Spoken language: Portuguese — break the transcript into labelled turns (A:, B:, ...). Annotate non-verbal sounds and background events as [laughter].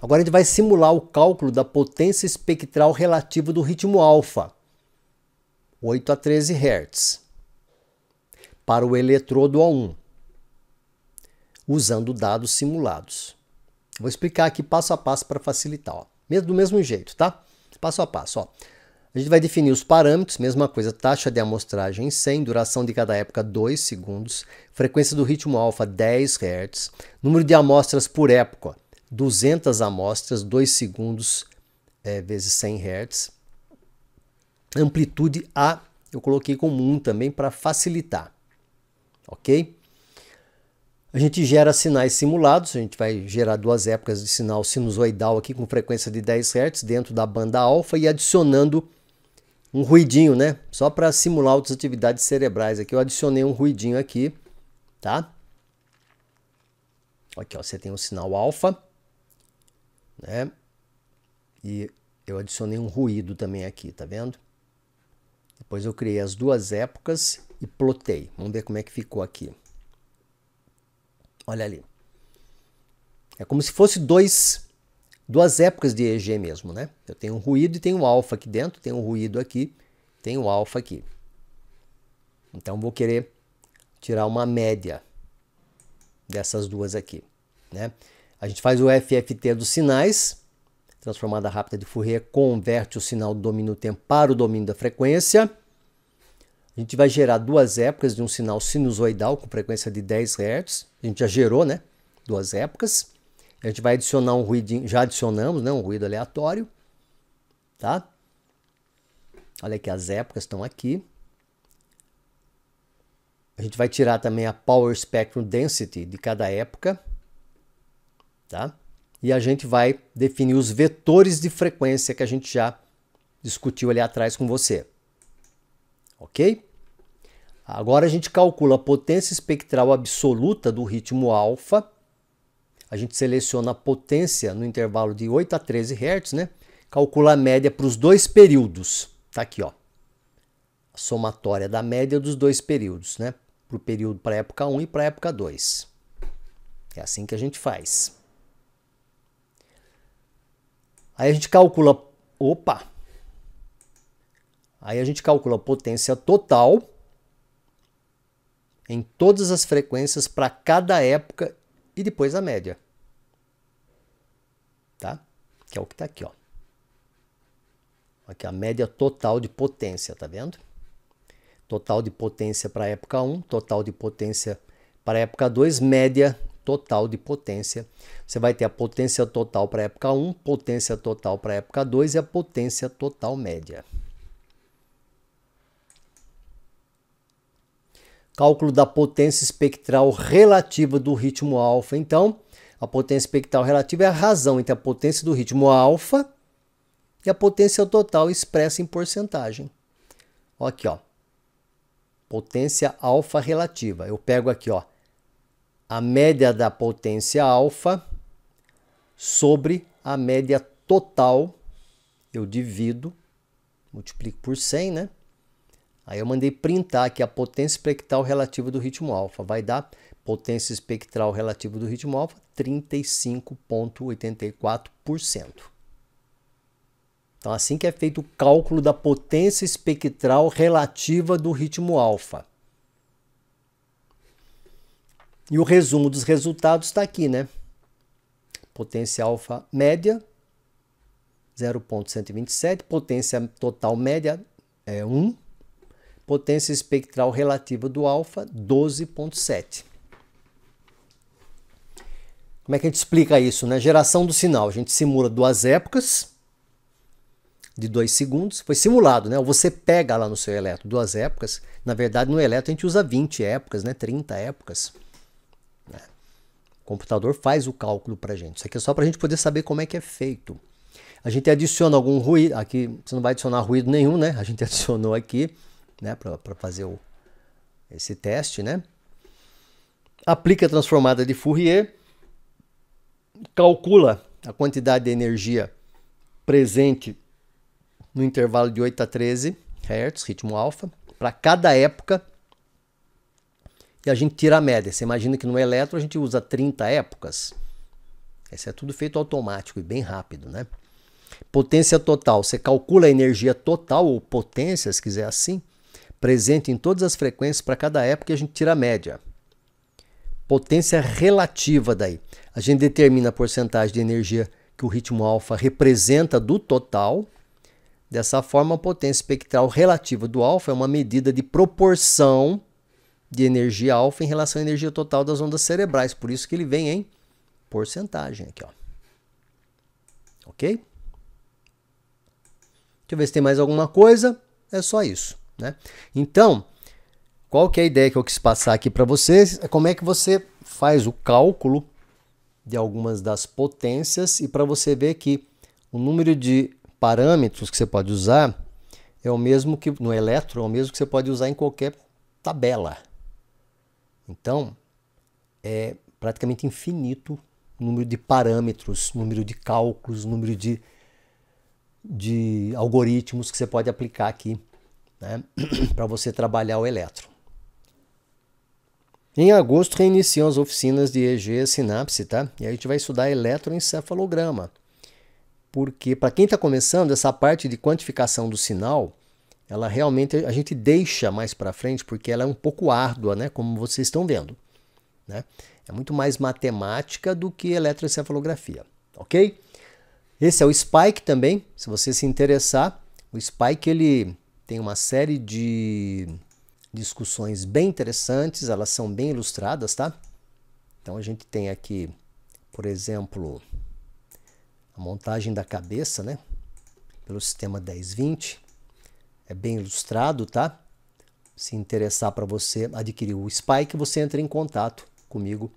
A: Agora a gente vai simular o cálculo da potência espectral relativa do ritmo alfa, 8 a 13 Hz, para o eletrodo A1, usando dados simulados. Vou explicar aqui passo a passo para facilitar, ó. do mesmo jeito, tá? Passo a passo, ó. A gente vai definir os parâmetros, mesma coisa, taxa de amostragem 100, duração de cada época 2 segundos, frequência do ritmo alfa 10 Hz, número de amostras por época 200 amostras, 2 segundos é, vezes 100 Hz. Amplitude A, eu coloquei como 1 também para facilitar, ok? A gente gera sinais simulados, a gente vai gerar duas épocas de sinal sinusoidal aqui com frequência de 10 Hz dentro da banda alfa e adicionando um ruidinho, né? Só para simular outras atividades cerebrais aqui, eu adicionei um ruidinho aqui, tá? Aqui, ó, você tem o um sinal alfa, né? E eu adicionei um ruído também aqui, tá vendo? Depois eu criei as duas épocas e plotei. Vamos ver como é que ficou aqui. Olha ali. É como se fosse dois, duas épocas de EG mesmo, né? Eu tenho um ruído e tenho um alfa aqui dentro, tenho um ruído aqui, tenho um alfa aqui. Então vou querer tirar uma média dessas duas aqui, né? A gente faz o FFT dos sinais, transformada rápida de Fourier converte o sinal do domínio do tempo para o domínio da frequência. A gente vai gerar duas épocas de um sinal sinusoidal com frequência de 10 Hz. A gente já gerou, né? Duas épocas. A gente vai adicionar um ruído, já adicionamos, né? Um ruído aleatório, tá? Olha que as épocas estão aqui. A gente vai tirar também a Power Spectrum Density de cada época. Tá? E a gente vai definir os vetores de frequência que a gente já discutiu ali atrás com você. Ok? Agora a gente calcula a potência espectral absoluta do ritmo alfa. A gente seleciona a potência no intervalo de 8 a 13 Hz, né? Calcula a média para os dois períodos. Tá aqui, ó. A somatória da média dos dois períodos, né? Para o período para a época 1 e para a época 2. É assim que a gente faz. Aí a gente calcula, opa. Aí a gente calcula a potência total em todas as frequências para cada época e depois a média. Tá? Que é o que está aqui, ó. Aqui a média total de potência, tá vendo? Total de potência para a época 1, total de potência para a época 2, média total de potência. Você vai ter a potência total para a época 1, potência total para a época 2 e a potência total média. Cálculo da potência espectral relativa do ritmo alfa. Então, a potência espectral relativa é a razão entre a potência do ritmo alfa e a potência total expressa em porcentagem. aqui, ó. Potência alfa relativa. Eu pego aqui, ó a média da potência alfa sobre a média total. Eu divido, multiplico por 100, né? Aí eu mandei printar aqui a potência espectral relativa do ritmo alfa. Vai dar potência espectral relativa do ritmo alfa 35,84%. Então assim que é feito o cálculo da potência espectral relativa do ritmo alfa. E o resumo dos resultados está aqui, né? Potência alfa média 0.127, potência total média é 1, potência espectral relativa do alfa 12.7. Como é que a gente explica isso, né? Geração do sinal, a gente simula duas épocas de 2 segundos, foi simulado, né? Ou você pega lá no seu elétron duas épocas, na verdade no elétron a gente usa 20 épocas, né? 30 épocas. O computador faz o cálculo para gente. Isso aqui é só para a gente poder saber como é que é feito. A gente adiciona algum ruído, aqui você não vai adicionar ruído nenhum, né? A gente [laughs] adicionou aqui, né, para fazer o, esse teste, né? Aplica a transformada de Fourier, calcula a quantidade de energia presente no intervalo de 8 a 13 Hz, ritmo alfa, para cada época e a gente tira a média. Você imagina que no eletro a gente usa 30 épocas. Isso é tudo feito automático e bem rápido, né? Potência total. Você calcula a energia total ou potência, se quiser assim, presente em todas as frequências para cada época e a gente tira a média. Potência relativa daí. A gente determina a porcentagem de energia que o ritmo alfa representa do total. Dessa forma, a potência espectral relativa do alfa é uma medida de proporção de energia alfa em relação à energia total das ondas cerebrais. Por isso que ele vem em porcentagem aqui, ó. Ok? Deixa eu ver se tem mais alguma coisa. É só isso, né? Então, qual que é a ideia que eu quis passar aqui para vocês? É como é que você faz o cálculo de algumas das potências e para você ver que o número de parâmetros que você pode usar é o mesmo que no elétron, é o mesmo que você pode usar em qualquer tabela, então, é praticamente infinito o número de parâmetros, número de cálculos, número de, de algoritmos que você pode aplicar aqui né, [clears throat] para você trabalhar o elétron. Em agosto reiniciam as oficinas de EG sinapse, tá? E a gente vai estudar eletroencefalograma. Porque para quem está começando, essa parte de quantificação do sinal ela realmente a gente deixa mais para frente porque ela é um pouco árdua, né? Como vocês estão vendo, né? É muito mais matemática do que eletroencefalografia, ok? Esse é o Spike também. Se você se interessar, o Spike ele tem uma série de discussões bem interessantes. Elas são bem ilustradas, tá? Então a gente tem aqui, por exemplo, a montagem da cabeça, né? Pelo sistema 1020 é bem ilustrado, tá? Se interessar para você adquirir o Spike, você entra em contato comigo